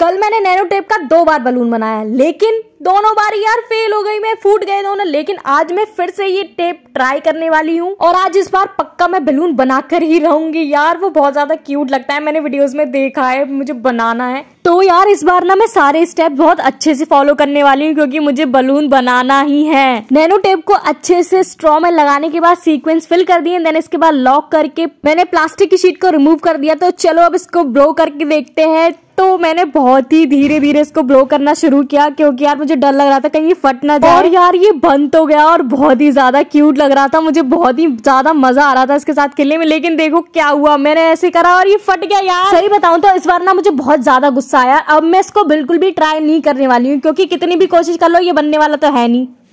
कल मैंने nano tape का दो बार बलून बनाया लेकिन दोनों बार यार फेल हो गई मैं फूट गए दोनों लेकिन आज मैं फिर से ये टेप ट्राई करने वाली हूँ और आज इस बार पक्का मैं बलून बनाकर ही रहूंगी यार वो बहुत ज्यादा क्यूट लगता है मैंने वीडियोस में देखा है मुझे बनाना है तो यार इस बार ना मैं सारे स्टेप बहुत अच्छे से फॉलो करने वाली हूँ क्योंकि मुझे बलून बनाना ही है नैनो टेप को अच्छे से स्ट्रॉ में लगाने के बाद सीक्वेंस फिल कर दिए देन इसके बाद लॉक करके मैंने प्लास्टिक की शीट को रिमूव कर दिया तो चलो अब इसको ब्रो करके देखते हैं तो मैंने बहुत ही धीरे धीरे इसको ब्लो करना शुरू किया क्योंकि यार मुझे डर लग रहा था कहीं फट ना जाए और यार ये बंद तो गया और बहुत ही ज्यादा क्यूट लग रहा था मुझे बहुत ही ज्यादा मजा आ रहा था इसके साथ खेलने में लेकिन देखो क्या हुआ मैंने ऐसे करा और ये फट गया यार सही बताऊं तो इस बार ना मुझे बहुत ज्यादा गुस्सा आया अब मैं इसको बिल्कुल भी ट्राई नहीं करने वाली हूँ क्योंकि कितनी भी कोशिश कर लो ये बनने वाला तो है नहीं